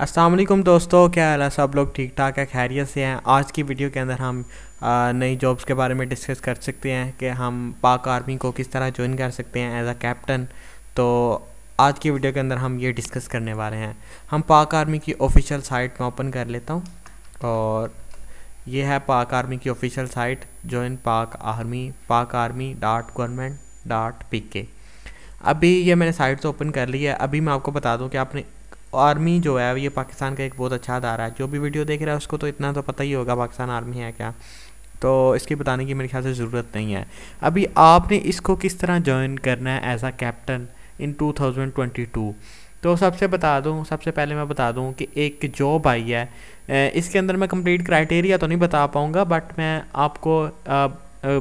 असलम दोस्तों क्या हाल है सब लोग ठीक ठाक है खैरियत से हैं आज की वीडियो के अंदर हम नई जॉब्स के बारे में डिस्कस कर सकते हैं कि हम पाक आर्मी को किस तरह ज्वाइन कर सकते हैं एज अ कैप्टन तो आज की वीडियो के अंदर हम ये डिस्कस करने वाले हैं हम पाक आर्मी की ऑफिशियल साइट में ओपन कर लेता हूँ और ये है पाक आर्मी की official site join Pak army Pak army dot government dot P K अभी ये मैंने साइट तो ओपन कर ली है अभी मैं आपको बता दूं कि आपने आर्मी जो है ये पाकिस्तान का एक बहुत अच्छा अदारा है जो भी वीडियो देख रहा है उसको तो इतना तो पता ही होगा पाकिस्तान आर्मी है क्या तो इसकी बताने की मेरे ख्याल से ज़रूरत नहीं है अभी आपने इसको किस तरह ज्वाइन करना है एज आ कैप्टन इन 2022 तो सबसे बता दूँ सबसे पहले मैं बता दूँ कि एक जॉब आई है इसके अंदर मैं कंप्लीट क्राइटेरिया तो नहीं बता पाऊँगा बट मैं आपको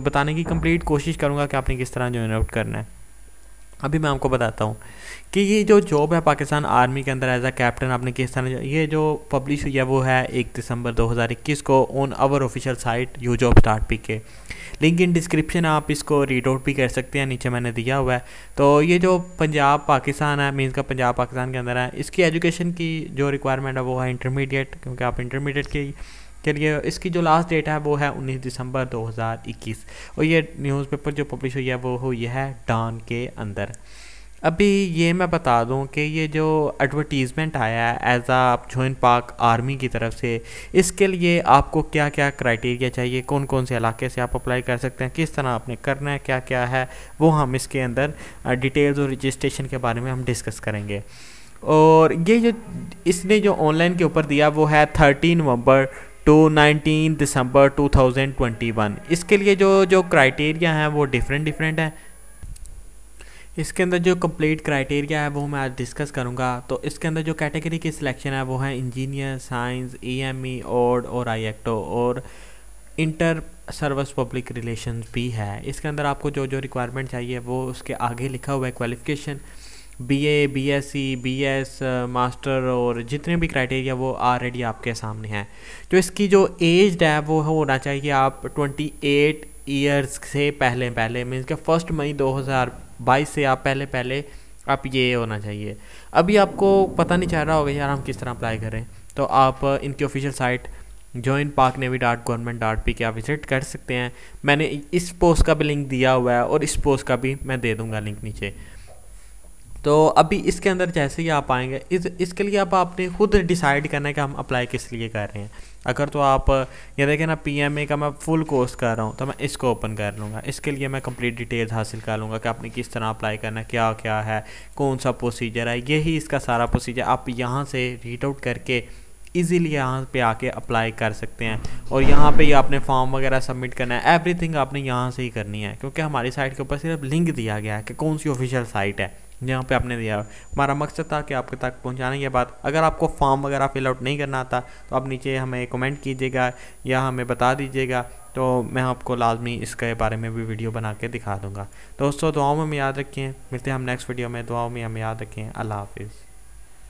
बताने की कंप्लीट कोशिश करूँगा कि आपने किस तरह ज्वाइन आउट करना है अभी मैं आपको बताता हूँ कि ये जो जॉब है पाकिस्तान आर्मी के अंदर एज अ कैप्टन आपने किस तरह ये जो पब्लिश हुई है वो है एक दिसंबर 2021 को on our official site you job start P K link in description आप इसको रीड आउट भी कर सकते हैं नीचे मैंने दिया हुआ है तो ये जो पंजाब पाकिस्तान है मीन्स का पंजाब पाकिस्तान के अंदर है इसकी एजुकेशन की जो रिक्वायरमेंट है वो है इंटरमीडिएट क्योंकि आप इंटरमीडिएट के चलिए इसकी जो लास्ट डेट है वो है 19 दिसंबर 2021 और ये न्यूज़पेपर जो पब्लिश हुई है वो हुई है डॉन के अंदर अभी ये मैं बता दूं कि ये जो एडवर्टीज़मेंट आया है एज आ जॉइन पाक आर्मी की तरफ से इसके लिए आपको क्या क्या क्राइटेरिया चाहिए कौन कौन से इलाके से आप अप्लाई कर सकते हैं किस तरह आपने करना है क्या क्या है वो हम इसके अंदर डिटेल्स और रजिस्ट्रेशन के बारे में हम डिस्कस करेंगे और ये जो इसने जो ऑनलाइन के ऊपर दिया वो है thirteen November to nineteen December 2021 इसके लिए जो जो क्राइटेरिया हैं वो डिफरेंट डिफरेंट हैं इसके अंदर जो कंप्लीट क्राइटेरिया है वो मैं आज डिस्कस करूँगा तो इसके अंदर जो कैटेगरी की सिलेक्शन है वो है इंजीनियर साइंस ईएमई ओड और आई एक्टो और इंटर सर्विस पब्लिक रिलेशन भी है इसके अंदर आपको जो जो रिक्वायरमेंट चाहिए वो उसके आगे लिखा हुआ है qualification B A B S C B S master और जितने भी क्राइटेरिया वो ऑलरेडी आपके सामने हैं तो इसकी जो एज है वो होना चाहिए आप ट्वेंटी एट ईयर्स से पहले पहले मीन्स के फर्स्ट मई दो हज़ार बाईस से आप पहले पहले आप ये होना चाहिए अभी आपको पता नहीं चल रहा होगा यार हम किस तरह अप्लाई करें तो आप uh, इनकी official site join Pak navy dot government dot P K आप विज़िट कर सकते हैं मैंने इस पोस्ट का भी लिंक दिया हुआ है और इस पोस्ट का भी मैं दे दूँगा लिंक नीचे तो अभी इसके अंदर जैसे ही आप आएंगे इस इसके लिए आप आपने खुद डिसाइड करना है कि हम अप्लाई किस लिए कर रहे हैं अगर तो आप ये देखें ना ए का मैं फुल कोर्स कर रहा हूँ तो मैं इसको ओपन कर लूँगा इसके लिए मैं कंप्लीट डिटेल्स हासिल कर लूँगा कि आपने किस तरह अप्लाई करना है क्या क्या है कौन सा प्रोसीजर है यही इसका सारा प्रोसीजर आप यहाँ से रीड आउट करके ईज़िली यहाँ पे आके अप्लाई कर सकते हैं और यहाँ पे ही आपने फॉर्म वगैरह सबमिट करना है एवरीथिंग आपने यहाँ से ही करनी है क्योंकि हमारी साइट के ऊपर सिर्फ लिंक दिया गया है कि कौन सी ऑफिशियल साइट है यहाँ पे आपने दिया हमारा मकसद था कि आपके तक पहुँचाने के बाद अगर आपको फॉर्म वगैरह फिल आउट नहीं करना आता तो आप नीचे हमें कमेंट कीजिएगा या हमें बता दीजिएगा तो मैं आपको लाजमी इसके बारे में भी वीडियो बना के दिखा दूँगा दोस्तों दुआओं में याद रखें मिलते हैं हम नेक्स्ट वीडियो में दुआओं में हम याद रखें अल्लाह हाफिज़